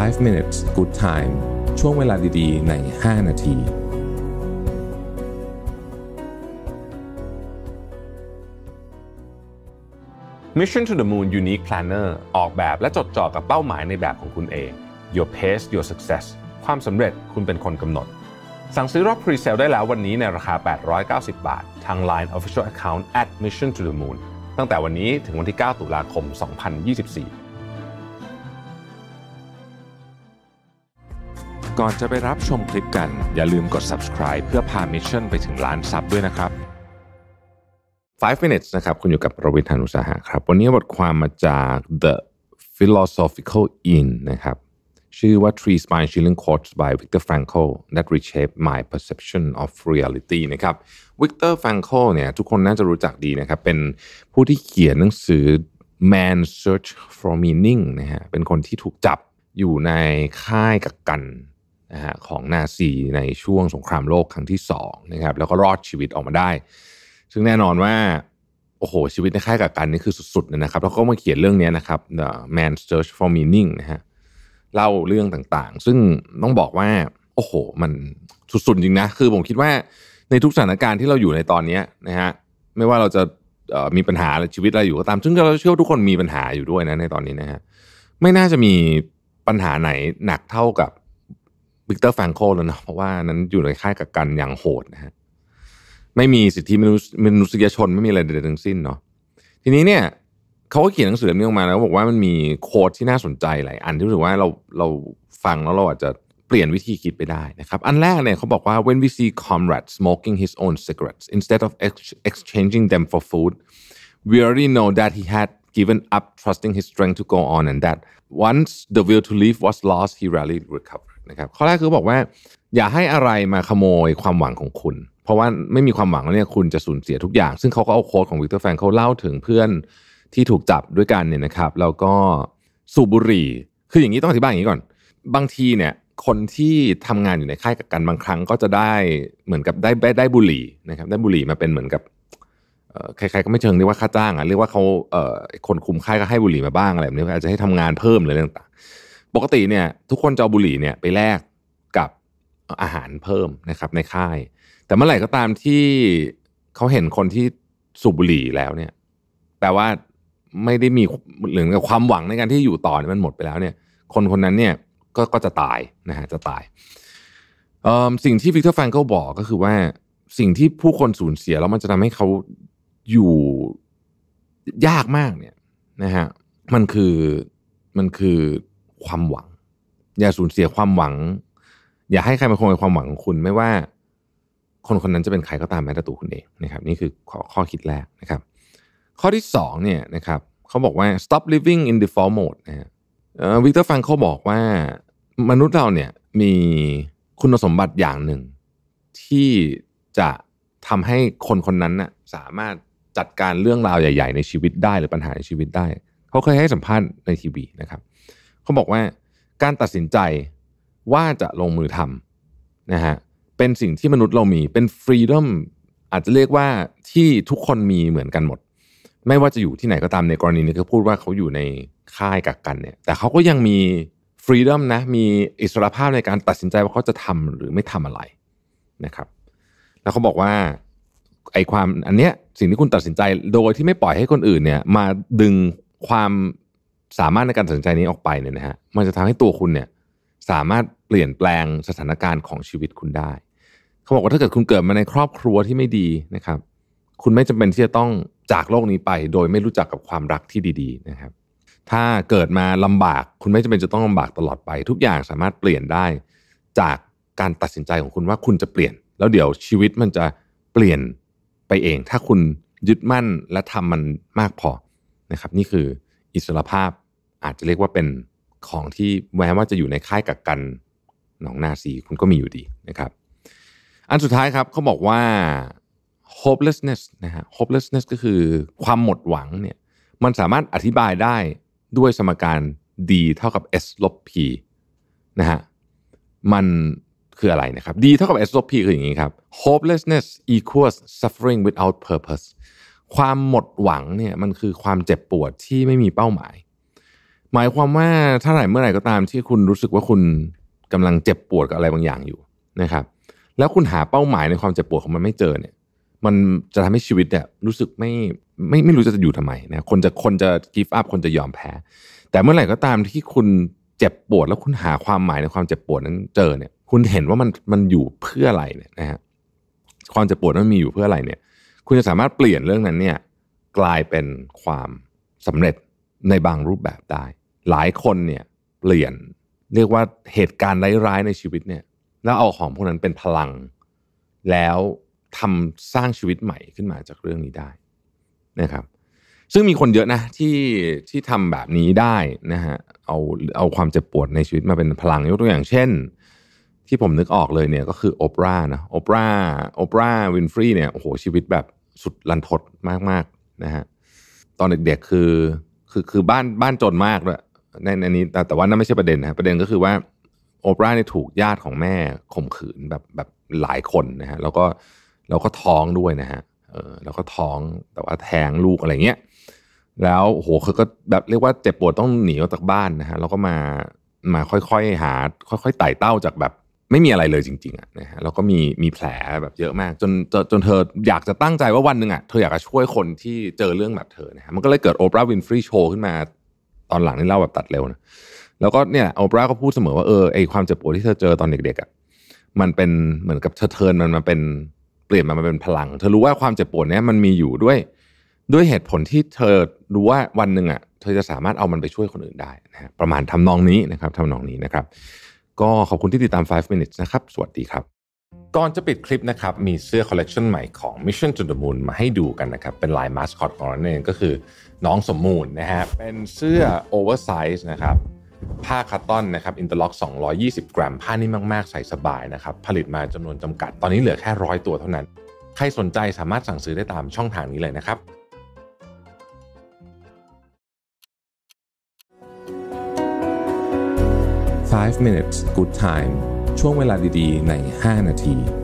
5 minutes good time ช่วงเวลาดีๆ ใน 5 นาที Mission to the Moon Unique Planner ออกแบบและจดจ่อกับเป้าหมายในแบบของคุณเอง Your pace your success ความสำเร็จคุณเป็นคนกำหนด สั่งซื้อรอบพรีเซลได้แล้ววันนี้ในราคา 890 บาท ทาง Line Official Account at Mission to the Moon ตั้งแต่วันนี้ถึงวันที่ 9 ตุลาคม 2024ก่อนจะไปรับชมคลิปกัน อย่าลืมกด subscribe เพื่อพามิชชั่นไปถึงล้านซับด้วยนะครับ 5 minutes นะครับ คุณอยู่กับประวิทธานุสาหะ ครับ วันนี้บทความมาจาก The Philosophical Inn นะครับ ชื่อว่า Three Spine Chilling q u o t e s by v i c t o r Frankl that reshaped my perception of reality นะครับ v i c t o r Frankl เนี่ย ทุกคนน่าจะรู้จักดีนะครับ เป็นผู้ที่เขียนหนังสือ Man Search for Meaning นะฮะ เป็นคนที่ถูกจับอยู่ในค่ายกักกันะฮะของนาซีในช่วงสงครามโลกครั้งที่2นะครับแล้วก็รอดชีวิตออกมาได้ ซึ่งแน่นอนว่า โอ้โห ชีวิตในค่ายกักกันนี่คือสุดๆเลยนะครับแล้วก็มาเขียนเรื่องนี้นะครับ The Man's Search for Meaning นะฮะเล่าเรื่องต่างๆ ซึ่งต้องบอกว่า โอ้โห มันสุดๆจริงนะ คือผมคิดว่าในทุกสถานการณ์ที่เราอยู่ในตอนนี้นะฮะไม่ว่าเราจะมีปัญหาชีวิตอะไรอยู่ก็ตาม ซึ่งเราเชื่อทุกคนมีปัญหาอยู่ด้วยนะในตอนนี้นะฮะไม่น่าจะมีปัญหาไหนหนักเท่ากับิกเตอร์แฟรงโลแล้วเนาะเพราะว่านั้นอยู่ในค่ายกักกันอย่างโหดนะฮะ ไม่มีสิทธิมนุษยชนไม่มีอะไรใดๆทั้งสิ้นเนาะ ทีนี้เนี่ยเขาก็เขียนหนังสือเล่มนี้ออกมาแล้วบอกว่ามันมีโค้ดที่น่าสนใจหลายอันที่รู้สึกว่าเราเราฟังแล้วเราอาจจะเปลี่ยนวิธีคิดไปได้นะครับ อันแรกเนี่ยเขาบอกว่า when we see comrade smoking his own cigarettes instead of exchanging them for food we already know that he had given up trusting his strength to go on and that once the will to live was lost he rarely recovered นะครับข้อแรกคือบอกว่า อย่าให้อะไรมาขโมยความหวังของคุณ เพราะว่าไม่มีความหวังแล้วเนี่ยคุณจะสูญเสียทุกอย่าง ซึ่งเขาก็เอาโค้ดของวิกเตอร์แฟงเขาเล่าถึงเพื่อนที่ถูกจับด้วยกันเนี่ยนะครับแล้วก็สูบบุหรี่ คืออย่างนี้ต้องอธิบายอย่างนี้ก่อน บางทีเนี่ยคนที่ทำงานอยู่ในค่ายกักกันบางครั้งก็จะได้เหมือนกับได้ได้บุหรี่นะครับได้บุหรี่มาเป็นเหมือนกับใครๆก็ไม่เชิงเรียกว่าค่าจ้างอ่ะเรียกว่าเขาคนคุมค่ายก็ให้บุหรี่มาบ้างอะไรแบบ นี้อาจจะให้ทำงานเพิ่มหรืออะไรต่างปกติเนี่ยทุกคนจะเอาบุหรี่เนี่ยไปแลกกับอาหารเพิ่มนะครับ ในค่าย แต่เมื่อไหร่ก็ตามที่เขาเห็นคนที่สูบบุหรี่แล้วเนี่ยแปลว่าไม่ได้มีหรือความหวังในการที่อยู่ต่อมันหมดไปแล้วเนี่ย คนคนนั้นเนี่ยกก็จะตายนะฮะจะตาย สิ่งที่วิกเตอร์แฟนงเกาบอกก็คือว่าสิ่งที่ผู้คนสูญเสียแล้วมันจะทำให้เขาอยู่ยากมากเนี่ยนะฮะมันคือมันคือความหวัง อย่าสูญเสียความหวัง อย่าให้ใครมาขโมนความหวังของคุณไม่ว่าคนคนนั้นจะเป็นใครก็ตามแม้แต่ตัวคุณเองนะครับ นี่คือข้อข้อคิดแรกนะครับ ข้อที่ 2 เนี่ยนะครับเขาบอกว่า stop living in default mode นะฮะวิกเตอร์ฟังเขาบอกว่า มนุษย์เราเนี่ยมีคุณสมบัติอย่างหนึ่งที่จะทำให้คนคนนั้นน่ะสามารถจัดการเรื่องราวใหญ่ๆ ในชีวิตได้หรือปัญหาในชีวิตได้เขาเคยให้สัมภาษณ์ในทีวีนะครับเขาบอกว่าการตัดสินใจว่าจะลงมือทำนะฮะเป็นสิ่งที่มนุษย์เรามีเป็นฟรีดอมอาจจะเรียกว่าที่ทุกคนมีเหมือนกันหมด ไม่ว่าจะอยู่ที่ไหนก็ตามในกรณีนี้เขาพูดว่าเขาอยู่ในค่ายกักกันเนี่ยแต่เขาก็ยังมีฟรีดอมนะมีอิสรภาพในการตัดสินใจว่าเขาจะทำหรือไม่ทำอะไรนะครับ แล้วเขาบอกว่าไอ้ความอันเนี้ยสิ่งที่คุณตัดสินใจโดยที่ไม่ปล่อยให้คนอื่นเนี่ยมาดึงความสามารถในการตัดสินใจนี้ออกไปเนี่ยนะฮะ มันจะทำให้ตัวคุณเนี่ยสามารถเปลี่ยนแปลงสถานการณ์ของชีวิตคุณได้ เขาบอกว่าถ้าเกิดคุณเกิดมาในครอบครัวที่ไม่ดีนะครับ คุณไม่จำเป็นที่จะต้องจากโลกนี้ไป โดยไม่รู้จักกับความรักที่ดี ๆนะครับ ถ้าเกิดมาลำบากคุณไม่จำเป็นจะต้องลำบากตลอดไป ทุกอย่างสามารถเปลี่ยนได้จากการตัดสินใจของคุณว่าคุณจะเปลี่ยน แล้วเดี๋ยวชีวิตมันจะเปลี่ยนไปเอง ถ้าคุณยึดมั่นและทำมันมากพอนะครับ นี่คืออิสรภาพอาจจะเรียกว่าเป็นของที่แม้ว่าจะอยู่ในค่ายกักกันหนองนาซีคุณก็มีอยู่ดีนะครับ อันสุดท้ายครับเขาบอกว่า hopelessness นะฮะ hopelessness ก็คือความหมดหวังเนี่ยมันสามารถอธิบายได้ด้วยสมการ d เท่ากับ s ลบ p นะฮะมันคืออะไรนะครับ d เท่ากับ s ลบ p คืออย่างนี้ครับ hopelessness equals suffering without purpose ความหมดหวังเนี่ยมันคือความเจ็บปวดที่ไม่มีเป้าหมายหมายความว่าถ้าไหร่เมื่อไหร่ก็ตามที่คุณรู้สึกว่าคุณกำลังเจ็บปวดกับอะไรบางอย่างอยู่นะครับ แล้วคุณหาเป้าหมายในความเจ็บปวดของมันไม่เจอเนี่ย มันจะทำให้ชีวิตเนี่ยรู้สึกไม่ไม่ไม่รู้จะอยู่ทำไมนะคนจะคนจะกิฟต์อัพคนจะยอมแพ้ แต่เมื่อไหร่ก็ตามที่คุณเจ็บปวดแล้วคุณหาความหมายในความเจ็บปวดนั้นเจอเนี่ย คุณเห็นว่ามันมันอยู่เพื่ออะไรเนี่ยนะฮะความเจ็บปวดนั้นมีอยู่เพื่ออะไรเนี่ย คุณจะสามารถเปลี่ยนเรื่องนั้นเนี่ยกลายเป็นความสำเร็จในบางรูปแบบได้หลายคนเนี่ยเปลี่ยนเรียกว่าเหตุการณ์ร้ายๆในชีวิตเนี่ย แล้วเอาของพวกนั้นเป็นพลัง แล้วทำสร้างชีวิตใหม่ขึ้นมาจากเรื่องนี้ได้นะครับ ซึ่งมีคนเยอะนะที่ที่ทำแบบนี้ได้นะฮะเอาเอาความเจ็บปวดในชีวิตมาเป็นพลัง ยกตัวอย่างเช่นที่ผมนึกออกเลยเนี่ยก็คือโอปรานะโอปราโอปราวินฟรีเนี่ยโอ้โหชีวิตแบบสุดลันทดมากๆนะฮะตอนเด็กๆคือคือคือบ้านบ้านจนมากด้วยในในนี้แต่ว่านั่นไม่ใช่ประเด็นนะประเด็นก็คือว่าโอปราเนี่ยถูกญาติของแม่ข่มขืนแบบแบบหลายคนนะฮะแล้วก็แล้วก็ท้องด้วยนะฮะเออแล้วก็ท้องแต่ว่าแทงลูกอะไรเงี้ยแล้วโหเขาก็แบบเรียกว่าเจ็บปวดต้องหนีออกจากบ้านนะฮะ แล้วก็มามาค่อยๆหา ค่อยๆไต่เต้าจากแบบ ไม่มีอะไรเลยจริงๆอ่ะนะฮะแล้วก็มีมีแผลแบบเยอะมาก จนจนเธออยากจะตั้งใจว่าวันหนึ่งอ่ะเธออยากจะช่วยคนที่เจอเรื่องแบบเธอนะฮะมันก็เลยเกิดโอปราห์วินฟรีโชว์ขึ้นมาตอนหลังนี่เล่าแบบตัดเร็วนะ แล้วก็เนี่ยโอปราก็พูดเสมอว่าเออไอความเจ็บปวดที่เธอเจอตอนเด็กๆอะ่ะมันเป็นเหมือนกับเธอเทินมันมาเป็นเปลี่ยนมันมาเป็นพลัง เธอรู้ว่าความเจ็บปวดเนี้ยมันมีอยู่ด้วย ด้วยเหตุผลที่เธอรู้ว่าวันหนึ่งอะ่ะเธอจะสามารถเอามันไปช่วยคนอื่นได้นะประมาณทำนองนี้นะครับทำนองนี้นะครับ ก็ขอบคุณที่ติดตาม 5 minutes นะครับ สวัสดีครับก่อนจะปิดคลิปนะครับมีเสื้อคอลเลกชันใหม่ของ Mission to the Moon มาให้ดูกันนะครับเป็นลายมาสคอตของเราเองก็คือน้องสมมูลนะฮะเป็นเสื้อโอเวอร์ไซส์นะครับผ้าคาร์ตอนนะครับอินเตอร์ล็อก220 กรัมผ้านี่มมาก ๆ ใส่สบายนะครับ ผลิตมาจำนวนจำกัดตอนนี้เหลือแค่ร้อยตัวเท่านั้นใครสนใจสามารถสั่งซื้อได้ตามช่องทางนี้เลยนะครับ5 minutes good time ช่วงเวลาดีๆ ใน 5 นาที